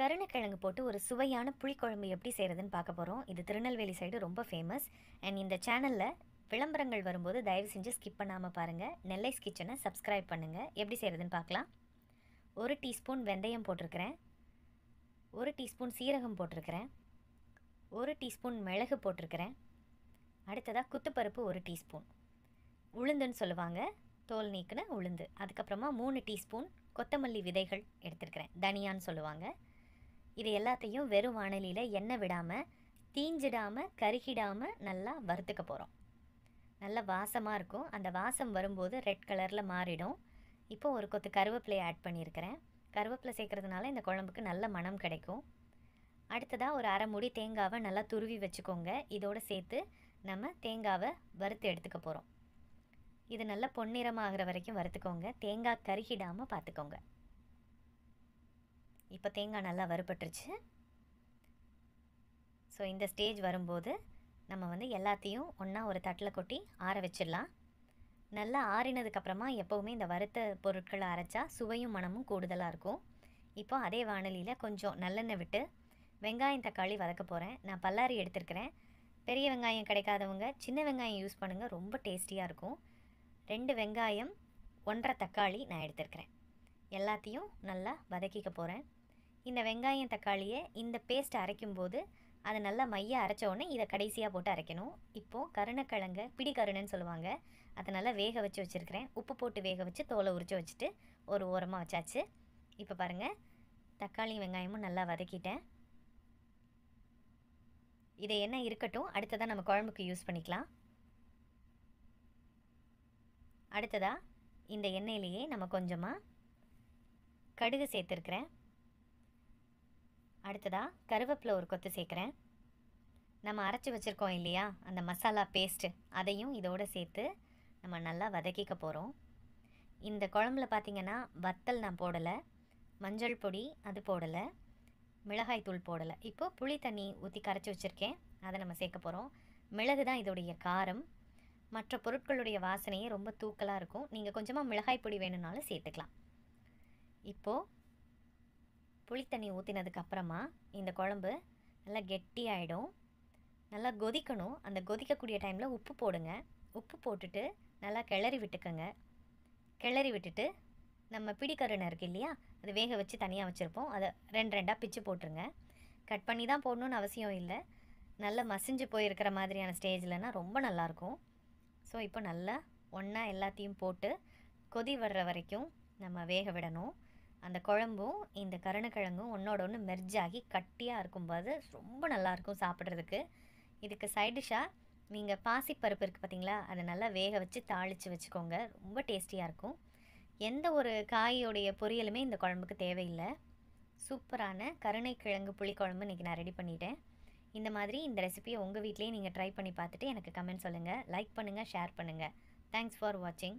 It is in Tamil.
கருணக்கிழங்கு போட்டு ஒரு சுவையான புளிக்குழம்பு எப்படி செய்கிறதுன்னு பார்க்க போகிறோம் இது திருநெல்வேலி சைடு ரொம்ப ஃபேமஸ் அண்ட் இந்த சேனலில் விளம்பரங்கள் வரும்போது தயவு செஞ்சு ஸ்கிப் பண்ணாமல் பாருங்கள் நெல்லைஸ் கிச்சனை சப்ஸ்கிரைப் பண்ணுங்கள் எப்படி செய்கிறதுன்னு பார்க்கலாம் ஒரு டீஸ்பூன் வெந்தயம் போட்டிருக்கிறேன் ஒரு டீஸ்பூன் சீரகம் போட்டிருக்கிறேன் ஒரு டீஸ்பூன் மிளகு போட்டிருக்கிறேன் அடுத்ததாக குத்துப்பருப்பு ஒரு டீஸ்பூன் உளுந்துன்னு சொல்லுவாங்க தோல் நீக்குன்னு உளுந்து அதுக்கப்புறமா மூணு டீஸ்பூன் கொத்தமல்லி விதைகள் எடுத்துருக்கிறேன் தனியான்னு சொல்லுவாங்க இது எல்லாத்தையும் வெறும் வானலியில் எண்ணெய் விடாமல் தீஞ்சிடாமல் கருகிடாமல் நல்லா வறுத்துக்க போகிறோம் நல்ல வாசமாக இருக்கும் அந்த வாசம் வரும்போது ரெட் கலரில் மாறிடும் இப்போ ஒரு கொத்து கருவேப்பிலை ஆட் பண்ணியிருக்கிறேன் கருவேப்பிலை சேர்க்குறதுனால இந்த குழம்புக்கு நல்ல மனம் கிடைக்கும் அடுத்ததாக ஒரு அரை முடி தேங்காவை நல்லா துருவி வச்சுக்கோங்க இதோடு சேர்த்து நம்ம தேங்காவை வறுத்து எடுத்துக்க போகிறோம் இது நல்லா பொன்னிறமாகிற வரைக்கும் வறுத்துக்கோங்க தேங்காய் கருகிடாமல் பார்த்துக்கோங்க இப்போ தேங்காய் நல்லா வறுபட்டுருச்சு ஸோ இந்த ஸ்டேஜ் வரும்போது நம்ம வந்து எல்லாத்தையும் ஒன்றா ஒரு தட்டில் கொட்டி ஆற வச்சிடலாம் நல்லா ஆறினதுக்கப்புறமா எப்போவுமே இந்த வறுத்த பொருட்களை அரைச்சா சுவையும் மனமும் கூடுதலாக இருக்கும் இப்போ அதே வானலியில் கொஞ்சம் நல்லெண்ணெய் விட்டு வெங்காயம் தக்காளி வதக்க போகிறேன் நான் பல்லாரி எடுத்திருக்கிறேன் பெரிய வெங்காயம் கிடைக்காதவங்க சின்ன வெங்காயம் யூஸ் பண்ணுங்கள் ரொம்ப டேஸ்டியாக இருக்கும் ரெண்டு வெங்காயம் ஒன்றரை தக்காளி நான் எடுத்திருக்கிறேன் எல்லாத்தையும் நல்லா வதக்கிக்க போகிறேன் இந்த வெங்காயம் தக்காளியை இந்த பேஸ்ட் அரைக்கும்போது அதை நல்லா அரைச்ச உடனே இதை கடைசியாக போட்டு அரைக்கணும் இப்போது கருணக்கிழங்க பிடி கருணைன்னு சொல்லுவாங்க அதை நல்லா வேக வச்சு வச்சுருக்கிறேன் உப்பு போட்டு வேக வச்சு தோலை உரித்து வச்சுட்டு ஒரு ஓரமாக வச்சாச்சு இப்போ பாருங்கள் தக்காளியும் வெங்காயமும் நல்லா வதக்கிட்டேன் இதை என்ன இருக்கட்டும் அடுத்ததாக நம்ம குழம்புக்கு யூஸ் பண்ணிக்கலாம் அடுத்ததாக இந்த எண்ணெயிலேயே நம்ம கொஞ்சமாக கடுகு சேர்த்துருக்குறேன் அடுத்ததாக கருவேப்பிலை ஒரு கொத்து சேர்க்குறேன் நம்ம அரைச்சி வச்சுருக்கோம் இல்லையா அந்த மசாலா பேஸ்ட்டு அதையும் இதோடு சேர்த்து நம்ம நல்லா வதக்கிக்க போகிறோம் இந்த குழம்புல பார்த்திங்கன்னா வத்தல் நான் போடலை மஞ்சள் பொடி அது போடலை மிளகாய் தூள் போடலை இப்போது புளி தண்ணி ஊற்றி கரைச்சி வச்சுருக்கேன் அதை நம்ம சேர்க்க போகிறோம் மிளகு தான் இதோடைய காரம் மற்ற பொருட்களுடைய வாசனையே ரொம்ப தூக்கலாக இருக்கும் நீங்கள் கொஞ்சமாக மிளகாய் பொடி வேணும்னாலும் சேர்த்துக்கலாம் இப்போது புளித்தண்ணி ஊற்றினதுக்கப்புறமா இந்த குழம்பு நல்லா கெட்டியாயிடும் நல்லா கொதிக்கணும் அந்த கொதிக்கக்கூடிய டைமில் உப்பு போடுங்க உப்பு போட்டுட்டு நல்லா கிளறி விட்டுக்கோங்க கிளறி விட்டுட்டு நம்ம பிடிக்கருணை இருக்குது இல்லையா அது வேக வச்சு தனியாக வச்சுருப்போம் அதை ரெண்டு ரெண்டாக பிச்சு போட்டுருங்க கட் பண்ணி தான் போடணுன்னு அவசியம் இல்லை நல்லா மசிஞ்சு போயிருக்கிற மாதிரியான ஸ்டேஜில்னா ரொம்ப நல்லாயிருக்கும் ஸோ இப்போ நல்லா ஒன்றா எல்லாத்தையும் போட்டு கொதி வர்ற வரைக்கும் நம்ம வேக விடணும் அந்த குழம்பும் இந்த கருணக்கிழங்கும் ஒன்றோட ஒன்று மெர்ஜாகி கட்டியாக இருக்கும்போது ரொம்ப நல்லாயிருக்கும் சாப்பிட்றதுக்கு இதுக்கு சைடிஷாக நீங்கள் பாசிப்பருப்பு இருக்குது பார்த்தீங்களா அதை நல்லா வேக வச்சு தாளித்து வச்சுக்கோங்க ரொம்ப டேஸ்டியாக இருக்கும் எந்த ஒரு காயோடைய பொரியலுமே இந்த குழம்புக்கு தேவையில்லை சூப்பரான கருணைக்கிழங்கு புளிக்குழம்பு இன்றைக்கி நான் ரெடி பண்ணிட்டேன் இந்த மாதிரி இந்த ரெசிபியை உங்கள் வீட்லேயே நீங்கள் ட்ரை பண்ணி பார்த்துட்டு எனக்கு கமெண்ட் சொல்லுங்கள் லைக் பண்ணுங்கள் ஷேர் பண்ணுங்கள் தேங்க்ஸ் ஃபார் வாட்சிங்